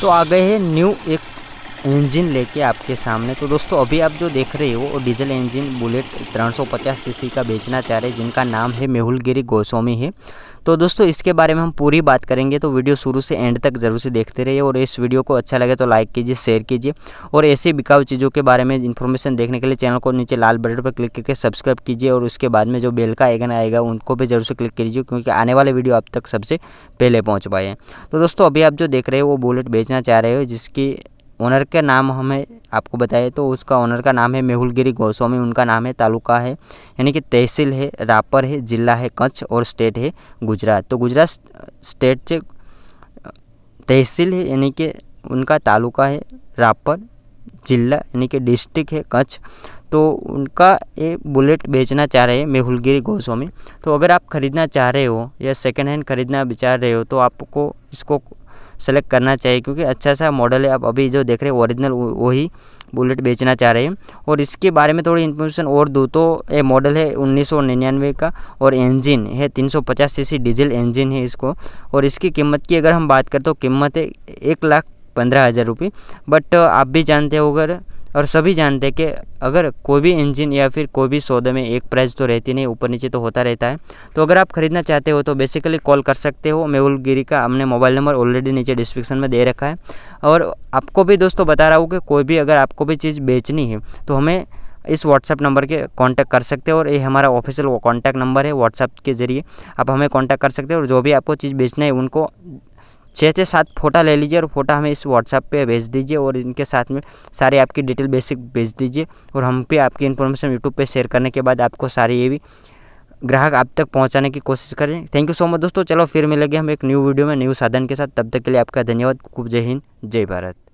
तो आ गए हैं न्यू एक इंजन लेके आपके सामने तो दोस्तों अभी आप जो देख रहे हो डीजल इंजन बुलेट 350 सीसी का बेचना चाह रहे जिनका नाम है मेहुल गिरी गोस्वामी है तो दोस्तों इसके बारे में हम पूरी बात करेंगे तो वीडियो शुरू से एंड तक ज़रूर से देखते रहिए और इस वीडियो को अच्छा लगे तो लाइक कीजिए शेयर कीजिए और ऐसी बिकाऊ चीज़ों के बारे में इन्फॉर्मेशन देखने के लिए चैनल को नीचे लाल बटन पर क्लिक करके सब्सक्राइब कीजिए और उसके बाद में जो बेल का आइकन आएगा उनको भी ज़रूर से क्लिक कीजिए क्योंकि आने वाले वीडियो आप तक सबसे पहले पहुँच पाए तो दोस्तों अभी आप जो देख रहे हो वो बुलेट बेचना चाह रहे हो जिसकी ओनर का नाम हमें आपको बताए तो उसका ओनर का नाम है मेहुल गिरी गोस्वामी उनका नाम है तालुका है यानी कि तहसील है रापर है जिला है कच्छ और स्टेट है गुजरात तो गुजरात स्टेट से तहसील है यानी कि उनका तालुका है रापर जिला यानी कि डिस्ट्रिक्ट है कच्छ तो उनका ये बुलेट बेचना चाह रहे हैं मेहुलगिरी गोस्वामी तो अगर आप ख़रीदना चाह रहे हो या सेकेंड हैंड ख़रीदना विचार रहे हो तो आपको इसको सेलेक्ट करना चाहिए क्योंकि अच्छा सा मॉडल है आप अभी जो देख रहे हैं ओरिजिनल वही बुलेट बेचना चाह रहे हैं और इसके बारे में थोड़ी इन्फॉर्मेशन और दो तो ये मॉडल है उन्नीस का और इंजन है 350 सीसी डीजल इंजन है इसको और इसकी कीमत की अगर हम बात करें तो कीमत है एक लाख पंद्रह हज़ार रुपये बट आप भी जानते हो अगर और सभी जानते हैं कि अगर कोई भी इंजन या फिर कोई भी सौदे में एक प्राइस तो रहती नहीं ऊपर नीचे तो होता रहता है तो अगर आप खरीदना चाहते हो तो बेसिकली कॉल कर सकते हो मेहुल गिरी का हमने मोबाइल नंबर ऑलरेडी नीचे डिस्क्रिप्शन में दे रखा है और आपको भी दोस्तों बता रहा हूँ कि कोई भी अगर आपको भी चीज़ बेचनी है तो हमें इस व्हाट्सएप नंबर के कांटेक्ट कर सकते हो और ये हमारा ऑफिशियल कांटेक्ट नंबर है व्हाट्सएप के ज़रिए आप हमें कांटेक्ट कर सकते हो और जो भी आपको चीज़ बेचना है उनको छः से सात फ़ोटा ले लीजिए और फ़ोटा हमें इस व्हाट्सएप पे भेज दीजिए और इनके साथ में सारे आपकी डिटेल बेसिक भेज दीजिए और हम पे आपकी इन्फॉर्मेशन यूट्यूब पे शेयर करने के बाद आपको सारे ये भी ग्राहक आप तक पहुंचाने की कोशिश करें थैंक यू सो मच दोस्तों चलो फिर मिलेंगे हम एक न्यू वीडियो में न्यू साधन के साथ तब तक के लिए आपका धन्यवाद खूब जय हिंद जय भारत